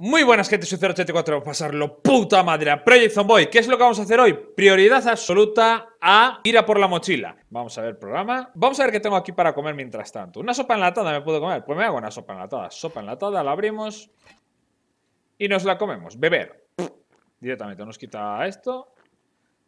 Muy buenas, gente, soy 084, a pasarlo puta madre a Project Zomboy. ¿Qué es lo que vamos a hacer hoy? Prioridad absoluta a ir a por la mochila. Vamos a ver programa. Vamos a ver qué tengo aquí para comer mientras tanto. Una sopa enlatada me puedo comer. Pues me hago una sopa enlatada. Sopa enlatada, la abrimos y nos la comemos. Beber. Directamente nos quita esto.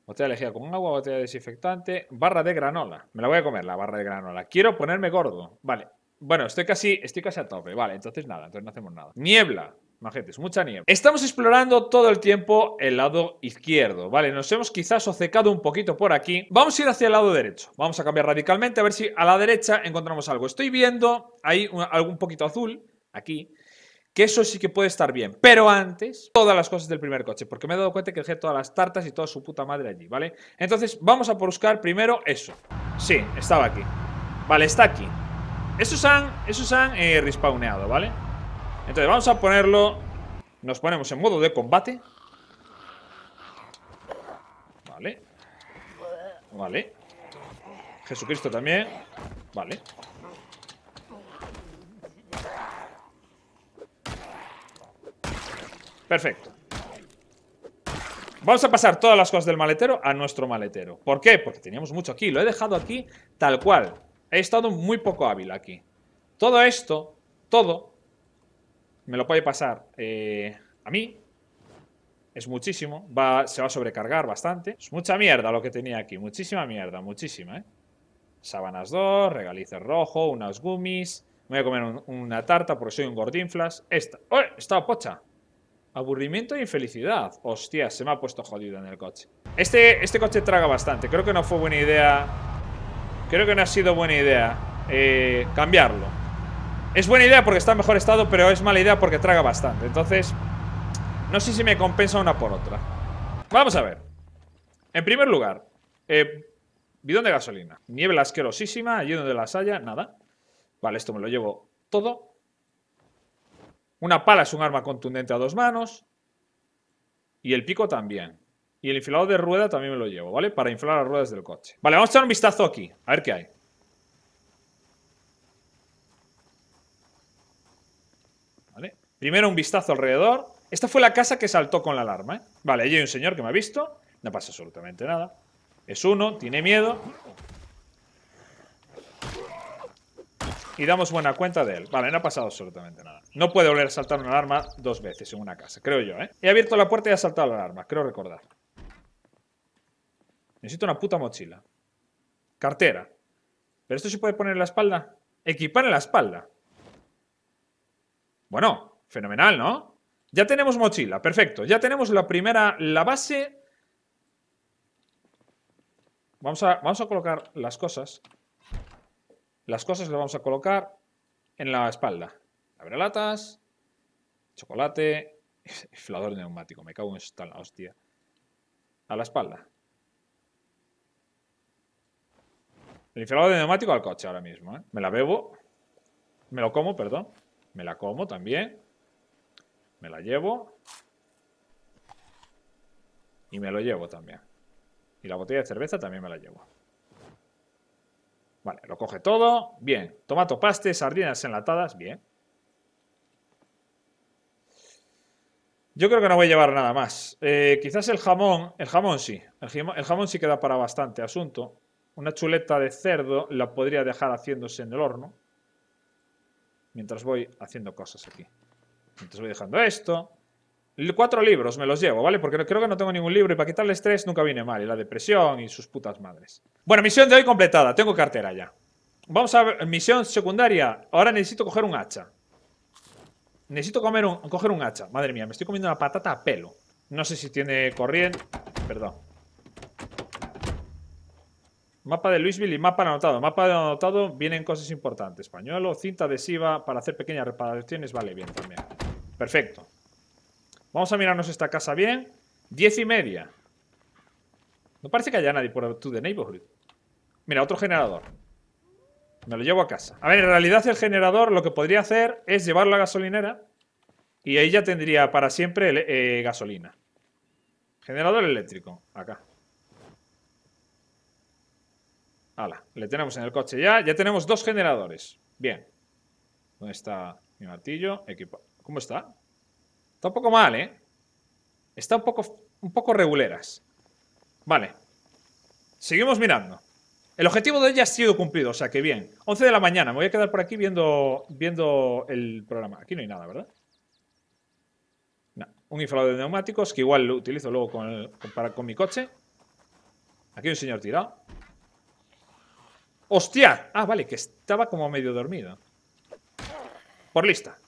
Botella elegida con agua, botella desinfectante, barra de granola. Me la voy a comer, la barra de granola. Quiero ponerme gordo. Vale. Bueno, estoy casi, estoy casi a tope. Vale, entonces nada, entonces no hacemos nada. Niebla majetes, mucha nieve. Estamos explorando todo el tiempo el lado izquierdo, ¿vale? Nos hemos quizás ocecado un poquito por aquí. Vamos a ir hacia el lado derecho. Vamos a cambiar radicalmente a ver si a la derecha encontramos algo. Estoy viendo ahí un, algún poquito azul, aquí, que eso sí que puede estar bien. Pero antes, todas las cosas del primer coche, porque me he dado cuenta que dejé todas las tartas y toda su puta madre allí, ¿vale? Entonces, vamos a buscar primero eso. Sí, estaba aquí. Vale, está aquí. Esos han, esos eh, vale entonces vamos a ponerlo... Nos ponemos en modo de combate. Vale. Vale. Jesucristo también. Vale. Perfecto. Vamos a pasar todas las cosas del maletero a nuestro maletero. ¿Por qué? Porque teníamos mucho aquí. Lo he dejado aquí tal cual. He estado muy poco hábil aquí. Todo esto, todo, me lo puede pasar eh, a mí. Es muchísimo. Va, se va a sobrecargar bastante. Es mucha mierda lo que tenía aquí. Muchísima mierda, muchísima, ¿eh? Sábanas 2, regalices rojo, unas gummies. Me voy a comer una tarta porque soy un gordinflas. Esta. ¡Oh! Estaba pocha. Aburrimiento e infelicidad. Hostia, se me ha puesto jodido en el coche. Este, este coche traga bastante. Creo que no fue buena idea. Creo que no ha sido buena idea eh, cambiarlo. Es buena idea porque está en mejor estado, pero es mala idea porque traga bastante. Entonces, no sé si me compensa una por otra. Vamos a ver. En primer lugar, eh, bidón de gasolina. Niebla asquerosísima, lleno de las haya, nada. Vale, esto me lo llevo todo. Una pala es un arma contundente a dos manos. Y el pico también. Y el inflado de rueda también me lo llevo, ¿vale? Para inflar las ruedas del coche. Vale, vamos a echar un vistazo aquí, a ver qué hay. Primero un vistazo alrededor. Esta fue la casa que saltó con la alarma. ¿eh? Vale, allí hay un señor que me ha visto. No pasa absolutamente nada. Es uno, tiene miedo. Y damos buena cuenta de él. Vale, no ha pasado absolutamente nada. No puede volver a saltar una alarma dos veces en una casa, creo yo, ¿eh? He abierto la puerta y ha saltado la alarma, creo recordar. Necesito una puta mochila. Cartera. ¿Pero esto se puede poner en la espalda? Equipar en la espalda. Bueno, Fenomenal, ¿no? Ya tenemos mochila, perfecto. Ya tenemos la primera, la base. Vamos a, vamos a colocar las cosas. Las cosas las vamos a colocar en la espalda. latas. chocolate, inflador neumático, me cago en esta la hostia. A la espalda. El inflador de neumático al coche ahora mismo, ¿eh? Me la bebo. Me lo como, perdón. Me la como también. Me la llevo. Y me lo llevo también. Y la botella de cerveza también me la llevo. Vale, lo coge todo. Bien. Tomato paste, sardinas enlatadas. Bien. Yo creo que no voy a llevar nada más. Eh, quizás el jamón. El jamón sí. el jamón sí queda para bastante asunto. Una chuleta de cerdo la podría dejar haciéndose en el horno. Mientras voy haciendo cosas aquí. Entonces voy dejando esto. Cuatro libros me los llevo, ¿vale? Porque creo que no tengo ningún libro y para quitar el estrés nunca viene mal. Y la depresión y sus putas madres. Bueno, misión de hoy completada. Tengo cartera ya. Vamos a ver, misión secundaria. Ahora necesito coger un hacha. Necesito comer un, coger un hacha. Madre mía, me estoy comiendo una patata a pelo. No sé si tiene corriente. Perdón. Mapa de Louisville y mapa anotado. Mapa anotado vienen cosas importantes. Pañuelo, cinta adhesiva para hacer pequeñas reparaciones. Vale, bien también. Perfecto. Vamos a mirarnos esta casa bien. Diez y media. No parece que haya nadie por To The Neighborhood. Mira, otro generador. Me lo llevo a casa. A ver, en realidad el generador lo que podría hacer es llevarlo a la gasolinera y ahí ya tendría para siempre eh, gasolina. Generador eléctrico, acá. Hala, le tenemos en el coche ya. Ya tenemos dos generadores. Bien. ¿Dónde está mi martillo? Equipo. ¿Cómo está? Está un poco mal, ¿eh? Está un poco, un poco reguleras. Vale. Seguimos mirando. El objetivo de ella ha sido cumplido, o sea que bien. 11 de la mañana, me voy a quedar por aquí viendo, viendo el programa. Aquí no hay nada, ¿verdad? Un inflador de neumáticos, que igual lo utilizo luego con, para, con mi coche. Aquí hay un señor tirado. ¡Hostia! Ah, vale, que estaba como medio dormido. Por lista.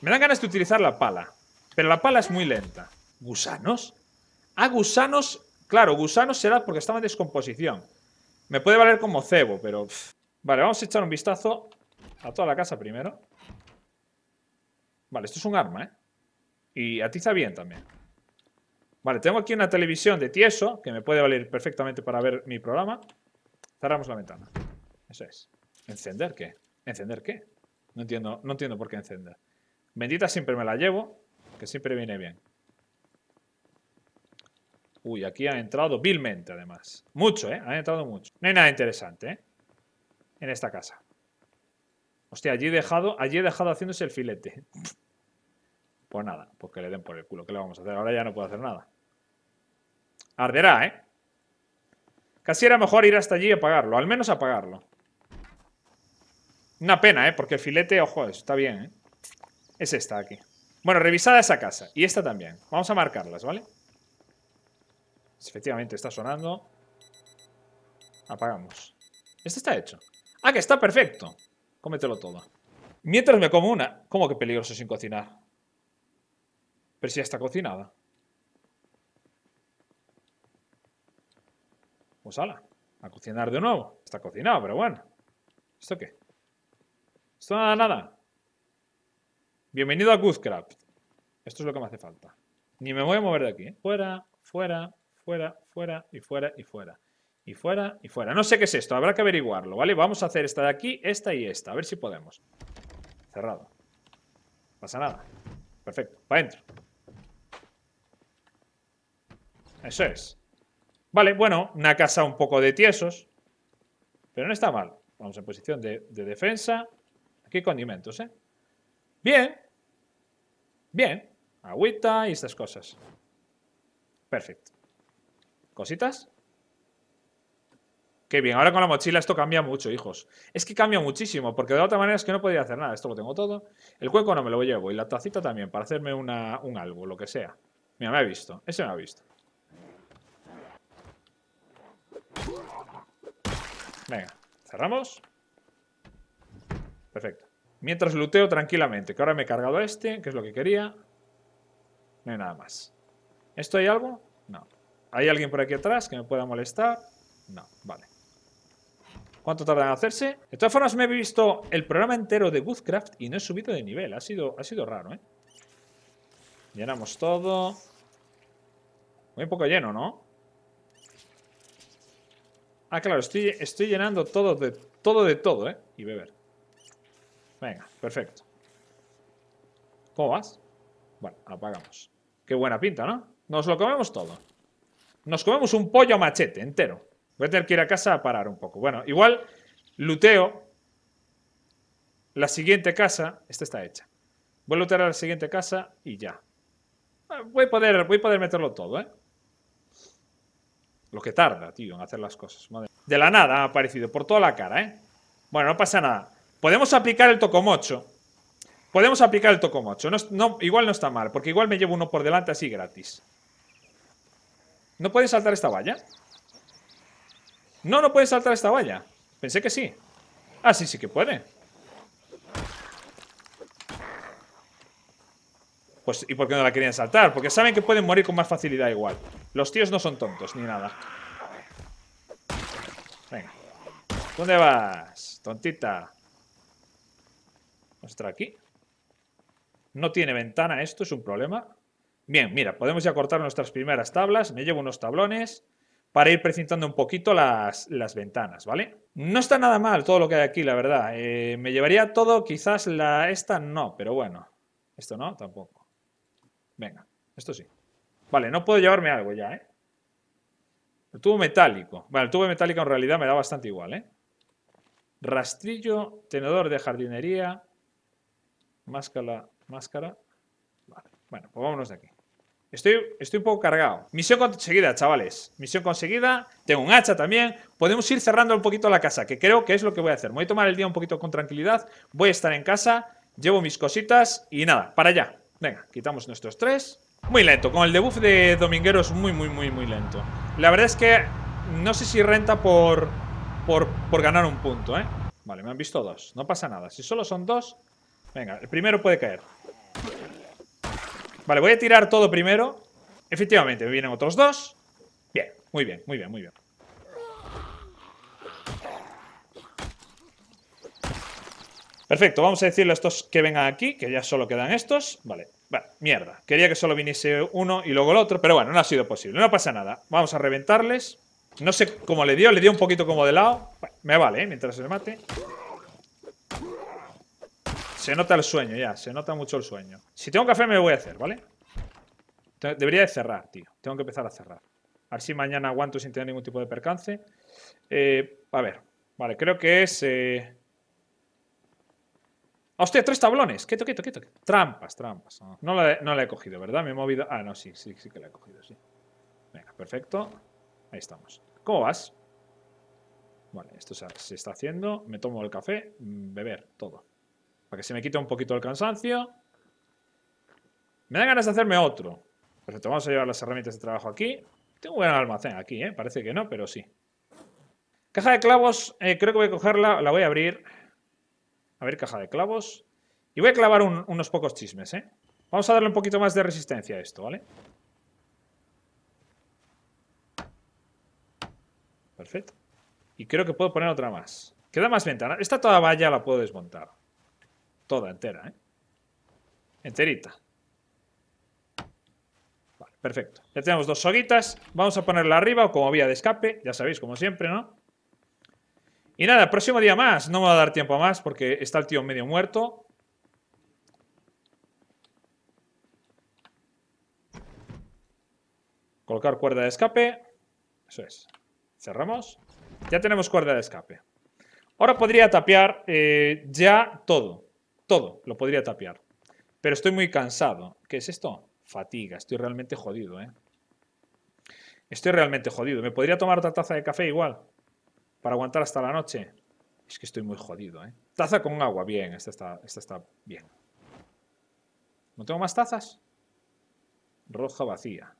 Me dan ganas de utilizar la pala, pero la pala es muy lenta. ¿Gusanos? Ah, gusanos. Claro, gusanos será porque estaba en descomposición. Me puede valer como cebo, pero... Vale, vamos a echar un vistazo a toda la casa primero. Vale, esto es un arma, ¿eh? Y atiza bien también. Vale, tengo aquí una televisión de tieso, que me puede valer perfectamente para ver mi programa. Cerramos la ventana. Eso es. ¿Encender qué? ¿Encender qué? No entiendo, no entiendo por qué encender. Bendita siempre me la llevo, que siempre viene bien. Uy, aquí ha entrado vilmente, además. Mucho, ¿eh? Han entrado mucho. No hay nada interesante, ¿eh? En esta casa. Hostia, allí he dejado, allí dejado haciéndose el filete. Pues nada, Porque pues le den por el culo. ¿Qué le vamos a hacer? Ahora ya no puedo hacer nada. Arderá, ¿eh? Casi era mejor ir hasta allí y apagarlo. Al menos apagarlo. Una pena, ¿eh? Porque el filete, ojo, está bien, ¿eh? Es esta aquí. Bueno, revisada esa casa. Y esta también. Vamos a marcarlas, ¿vale? Efectivamente, está sonando. Apagamos. Este está hecho. Ah, que está perfecto. Cómetelo todo. Mientras me como una. ¿Cómo que peligroso sin cocinar? Pero si ya está cocinada. Pues ala, a cocinar de nuevo. Está cocinado, pero bueno. ¿Esto qué? Esto nada, nada. Bienvenido a Goodcraft. Esto es lo que me hace falta. Ni me voy a mover de aquí. ¿eh? Fuera, fuera, fuera, fuera y fuera y fuera. Y fuera y fuera. No sé qué es esto, habrá que averiguarlo, ¿vale? Vamos a hacer esta de aquí, esta y esta. A ver si podemos. Cerrado. No pasa nada. Perfecto. Para adentro. Eso es. Vale, bueno, una casa un poco de tiesos. Pero no está mal. Vamos en posición de, defensa. Aquí condimentos, ¿eh? Bien, Bien, agüita y estas cosas. Perfecto. ¿Cositas? Qué bien, ahora con la mochila esto cambia mucho, hijos. Es que cambia muchísimo, porque de otra manera es que no podía hacer nada. Esto lo tengo todo. El cuenco no me lo llevo y la tacita también, para hacerme una, un algo, lo que sea. Mira, me ha visto. Ese me ha visto. Venga, cerramos. Perfecto. Mientras looteo tranquilamente, que ahora me he cargado este, que es lo que quería. No hay nada más. ¿Esto hay algo? No. ¿Hay alguien por aquí atrás que me pueda molestar? No, vale. ¿Cuánto tarda en hacerse? De todas formas, me he visto el programa entero de Woodcraft y no he subido de nivel. Ha sido, ha sido raro, ¿eh? Llenamos todo. Muy poco lleno, ¿no? Ah, claro, estoy, estoy llenando todo de todo, de todo, ¿eh? Y beber. Venga, perfecto. ¿Cómo vas? Bueno, apagamos. Qué buena pinta, ¿no? Nos lo comemos todo. Nos comemos un pollo machete entero. Voy a tener que ir a casa a parar un poco. Bueno, igual luteo la siguiente casa. Esta está hecha. Voy a lutear a la siguiente casa y ya. Ah, voy a poder, voy poder meterlo todo, ¿eh? Lo que tarda, tío, en hacer las cosas. De la nada ha aparecido, por toda la cara, ¿eh? Bueno, no pasa nada. Podemos aplicar el tocomocho. Podemos aplicar el tocomocho. No, igual no está mal, porque igual me llevo uno por delante así gratis. ¿No puede saltar esta valla? No, no puede saltar esta valla. Pensé que sí. Ah, sí, sí que puede. Pues, ¿y por qué no la querían saltar? Porque saben que pueden morir con más facilidad igual. Los tíos no son tontos, ni nada. Venga. ¿Dónde vas, tontita? está aquí. No tiene ventana esto, es un problema. Bien, mira, podemos ya cortar nuestras primeras tablas. Me llevo unos tablones para ir precintando un poquito las, ventanas, ¿vale? No está nada mal todo lo que hay aquí, la verdad. Eh, me llevaría todo, quizás la esta no, pero bueno. Esto no, tampoco. Venga, esto sí. Vale, no puedo llevarme algo ya, ¿eh? El tubo metálico. Bueno, el tubo metálico en realidad me da bastante igual, ¿eh? Rastrillo, tenedor de jardinería, máscara, máscara. Vale. Bueno, pues vámonos de aquí. Estoy, estoy un poco cargado. Misión conseguida, chavales. Misión conseguida. Tengo un hacha también. Podemos ir cerrando un poquito la casa, que creo que es lo que voy a hacer. Voy a tomar el día un poquito con tranquilidad. Voy a estar en casa. Llevo mis cositas y nada, para allá. Venga, quitamos nuestros tres. Muy lento, con el debuff de Domingueros muy, muy, muy, muy lento. La verdad es que no sé si renta por, por, por ganar un punto, ¿eh? Vale, me han visto dos. No pasa nada. Si solo son dos, Venga, el primero puede caer. Vale, voy a tirar todo primero. Efectivamente, me vienen otros dos. Bien, muy bien, muy bien, muy bien. Perfecto, vamos a decirle a estos que vengan aquí, que ya solo quedan estos. Vale, mierda. Quería que solo viniese uno y luego el otro, pero bueno, no ha sido posible. No pasa nada. Vamos a reventarles. No sé cómo le dio, le dio un poquito como de lado. me vale, ¿eh? mientras se le mate se nota el sueño ya, se nota mucho el sueño. Si tengo café me lo voy a hacer, ¿vale? Debería de cerrar, tío. Tengo que empezar a cerrar. A ver si mañana aguanto sin tener ningún tipo de percance. Eh, a ver, vale, creo que es... Eh, hostia! Tres tablones. Quieto, quieto, quieto. Trampas, trampas. No, la he, no la he cogido, ¿verdad? Me he movido... Ah, no, sí, sí, sí que la he cogido, sí. Venga, perfecto. Ahí estamos. ¿Cómo vas? Vale, esto se está haciendo. Me tomo el café, beber, todo. Para que se me quite un poquito el cansancio. Me dan ganas de hacerme otro. Perfecto, vamos a llevar las herramientas de trabajo aquí. Tengo un buen almacén aquí, ¿eh? Parece que no, pero sí. Caja de clavos, eh, creo que voy a cogerla, la voy a abrir. A ver, caja de clavos. Y voy a clavar unos pocos chismes, ¿eh? Vamos a darle un poquito más de resistencia a esto, ¿vale? Perfecto. Y creo que puedo poner otra más. Queda más ventana. Esta toda valla la puedo desmontar. Toda entera, ¿eh? Enterita. Vale, perfecto. Ya tenemos dos soguitas. Vamos a ponerla arriba o como vía de escape. Ya sabéis, como siempre, ¿no? Y nada, próximo día más. No me va a dar tiempo a más porque está el tío medio muerto. Colocar cuerda de escape. Eso es. Cerramos. Ya tenemos cuerda de escape. Ahora podría tapear eh, ya todo. Todo lo podría tapiar. Pero estoy muy cansado. ¿Qué es esto? Fatiga. Estoy realmente jodido, ¿eh? Estoy realmente jodido. ¿Me podría tomar otra taza de café igual? Para aguantar hasta la noche. Es que estoy muy jodido, ¿eh? Taza con agua. Bien, esta está, esta está bien. ¿No tengo más tazas? Roja vacía.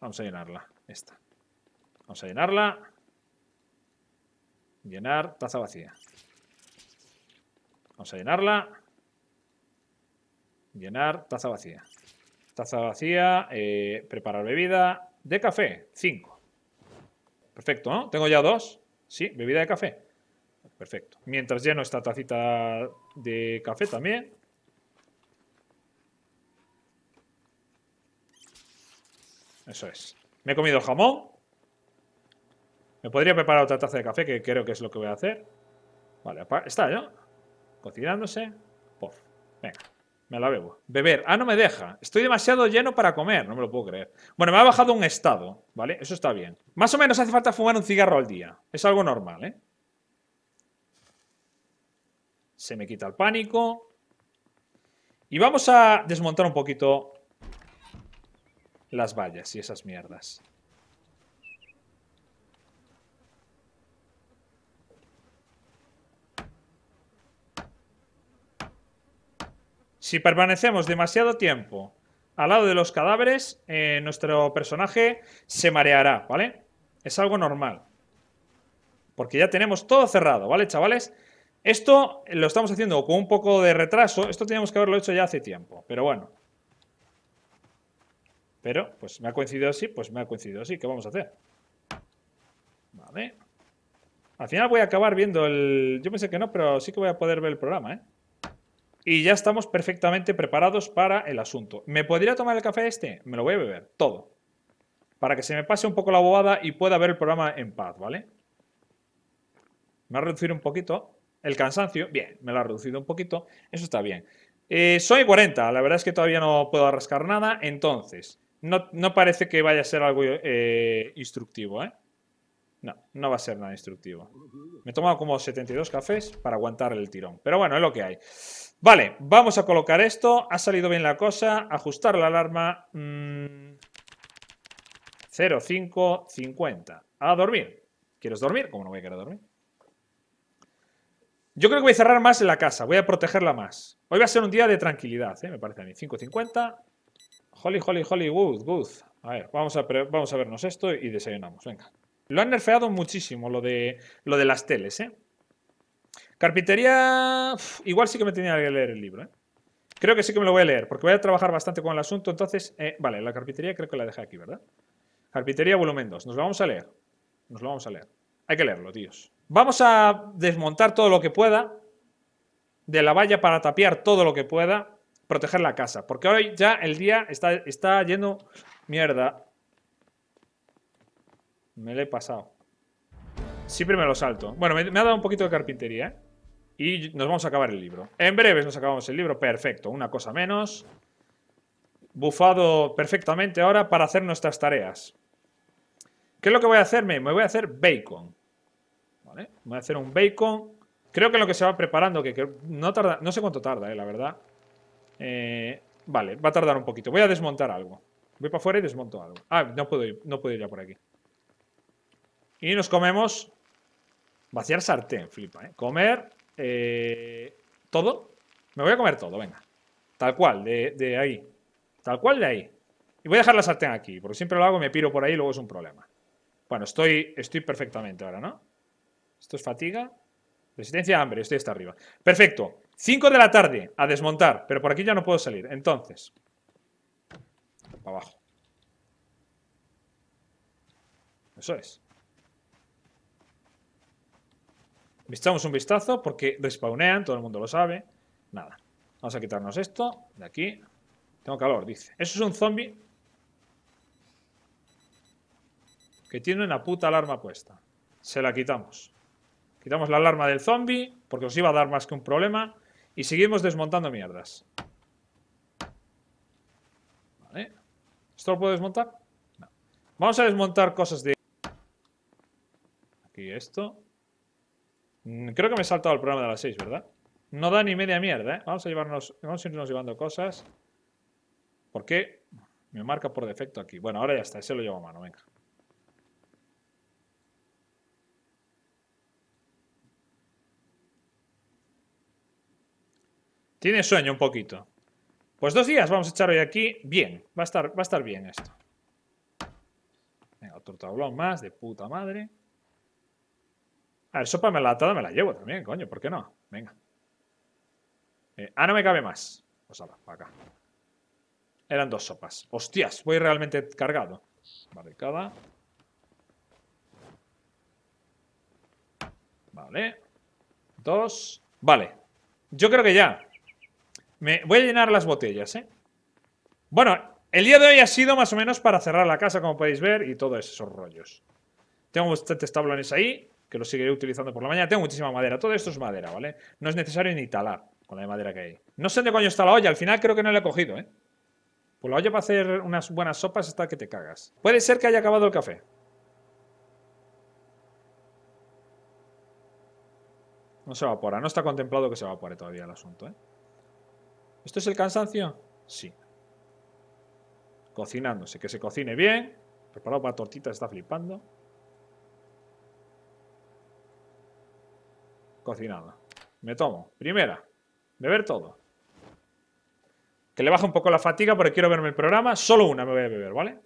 Vamos a llenarla. Esta. Vamos a llenarla. Llenar taza vacía. Vamos a llenarla. Llenar taza vacía. Taza vacía, eh, preparar bebida de café, Cinco. Perfecto, ¿no? Tengo ya dos. Sí, bebida de café. Perfecto. Mientras lleno esta tacita de café también. Eso es. Me he comido jamón. Me podría preparar otra taza de café, que creo que es lo que voy a hacer. Vale, está, ¿no? Cocinándose. por. Venga, me la bebo. Beber. Ah, no me deja. Estoy demasiado lleno para comer. No me lo puedo creer. Bueno, me ha bajado un estado, ¿vale? Eso está bien. Más o menos hace falta fumar un cigarro al día. Es algo normal, ¿eh? Se me quita el pánico. Y vamos a desmontar un poquito las vallas y esas mierdas. Si permanecemos demasiado tiempo al lado de los cadáveres, eh, nuestro personaje se mareará, ¿vale? Es algo normal. Porque ya tenemos todo cerrado, ¿vale, chavales? Esto lo estamos haciendo con un poco de retraso. Esto teníamos que haberlo hecho ya hace tiempo, pero bueno. Pero, pues me ha coincidido así, pues me ha coincidido así. ¿Qué vamos a hacer? Vale. Al final voy a acabar viendo el... Yo pensé que no, pero sí que voy a poder ver el programa, ¿eh? y ya estamos perfectamente preparados para el asunto. ¿Me podría tomar el café este? Me lo voy a beber, todo. Para que se me pase un poco la bobada y pueda ver el programa en paz, ¿vale? Me a reducir un poquito el cansancio. Bien, me lo ha reducido un poquito. Eso está bien. Eh, soy 40, la verdad es que todavía no puedo arrascar nada, entonces no, parece que vaya a ser algo eh, instructivo, ¿eh? No, no va a ser nada instructivo. Me he tomado como 72 cafés para aguantar el tirón, pero bueno, es lo que hay. Vale, vamos a colocar esto. Ha salido bien la cosa. Ajustar la alarma. 0550. Mm. A dormir. ¿Quieres dormir? ¿Cómo no voy a querer dormir? Yo creo que voy a cerrar más la casa. Voy a protegerla más. Hoy va a ser un día de tranquilidad, ¿eh? me parece a mí. 550. Holly, Holly, holy, good, wood. A ver, vamos a, vamos a vernos esto y desayunamos. Venga. Lo han nerfeado muchísimo lo de, lo de las teles, ¿eh? Carpintería, igual sí que me tenía que leer el libro. ¿eh? Creo que sí que me lo voy a leer, porque voy a trabajar bastante con el asunto. Entonces, eh, vale, la carpintería creo que la dejé aquí, ¿verdad? Carpintería volumen 2. Nos lo vamos a leer. Nos lo vamos a leer. Hay que leerlo, tíos. Vamos a desmontar todo lo que pueda de la valla para tapiar todo lo que pueda, proteger la casa. Porque hoy ya el día está, está lleno... Mierda. Me lo he pasado. Siempre me lo salto. Bueno, me, ha dado un poquito de carpintería, ¿eh? Y nos vamos a acabar el libro. En breves nos acabamos el libro. Perfecto, una cosa menos. Bufado perfectamente ahora para hacer nuestras tareas. ¿Qué es lo que voy a hacerme? Me voy a hacer bacon. ¿Vale? Voy a hacer un bacon. Creo que lo que se va preparando, que, no tarda, no sé cuánto tarda, eh, la verdad. Eh, vale, va a tardar un poquito. Voy a desmontar algo. Voy para afuera y desmonto algo. Ah, no puedo no puedo ir ya por aquí. Y nos comemos Vaciar sartén, flipa, ¿eh? Comer eh, todo. Me voy a comer todo, venga. Tal cual, de, ahí. Tal cual de ahí. Y voy a dejar la sartén aquí, porque siempre lo hago, me piro por ahí y luego es un problema. Bueno, estoy, estoy perfectamente ahora, ¿no? Esto es fatiga. Resistencia hambre, estoy hasta arriba. Perfecto. 5 de la tarde, a desmontar. Pero por aquí ya no puedo salir. Entonces, para abajo. Eso es. Vistamos un vistazo porque respawnean, todo el mundo lo sabe. Nada. Vamos a quitarnos esto de aquí. Tengo calor, dice. Eso es un zombie que tiene una puta alarma puesta. Se la quitamos. Quitamos la alarma del zombie porque os iba a dar más que un problema. Y seguimos desmontando mierdas. Vale. ¿Esto lo puedo desmontar? No. Vamos a desmontar cosas de... Aquí esto. Mm, creo que me he saltado el programa de las 6, ¿verdad? No da ni media mierda, ¿eh? Vamos a llevarnos, vamos a irnos llevando cosas. ¿Por qué? Me marca por defecto aquí. Bueno, ahora ya está, ese lo llevo a mano, venga. Tiene sueño un poquito. Pues dos días vamos a echar hoy aquí. Bien, va a estar, va a estar bien esto. Venga, otro tablón más, de puta madre. A ver, sopa atada, me la llevo también, coño, ¿por qué no? Venga. Eh, ah, no me cabe más. O sea, para acá. Eran dos sopas. Hostias, voy realmente cargado. cada Vale. Dos. Vale. Yo creo que ya. Me voy a llenar las botellas, ¿eh? Bueno, el día de hoy ha sido más o menos para cerrar la casa, como podéis ver, y todos esos rollos. Tengo bastantes tablones ahí que lo seguiré utilizando por la mañana. Tengo muchísima madera. Todo esto es madera, ¿vale? No es necesario ni talar con la madera que hay. No sé de coño está la olla. Al final creo que no la he cogido, ¿eh? Pues la olla para hacer unas buenas sopas hasta que te cagas. Puede ser que haya acabado el café. No se evapora. No está contemplado que se evapore todavía el asunto, ¿eh? ¿Esto es el cansancio? Sí. Cocinándose. Que se cocine bien. Preparado para tortitas está flipando. cocinado. Me tomo. Primera, beber todo. Que le baje un poco la fatiga porque quiero verme el programa. Solo una me voy a beber, ¿vale?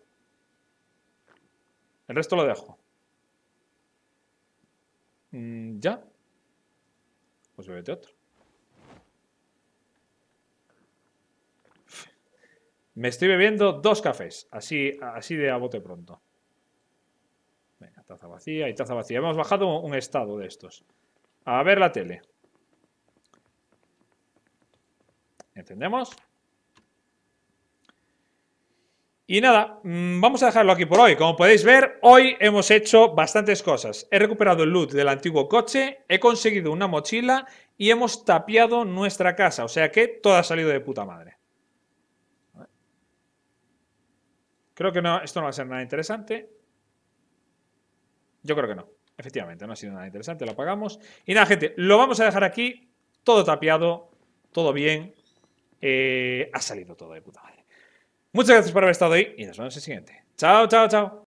El resto lo dejo. Mm, ¿Ya? Pues bebete otro. Me estoy bebiendo dos cafés, así, así de a bote pronto. Venga, taza vacía y taza vacía. Hemos bajado un estado de estos a ver la tele. Entendemos. Y nada, mm, vamos a dejarlo aquí por hoy. Como podéis ver, hoy hemos hecho bastantes cosas. He recuperado el loot del antiguo coche, he conseguido una mochila y hemos tapiado nuestra casa. O sea que todo ha salido de puta madre. Creo que no, esto no va a ser nada interesante. Yo creo que no. Efectivamente, no ha sido nada interesante, lo apagamos. Y nada, gente, lo vamos a dejar aquí, todo tapiado, todo bien. Eh, ha salido todo de puta madre. Muchas gracias por haber estado ahí y nos vemos en el siguiente. Chao, chao, chao.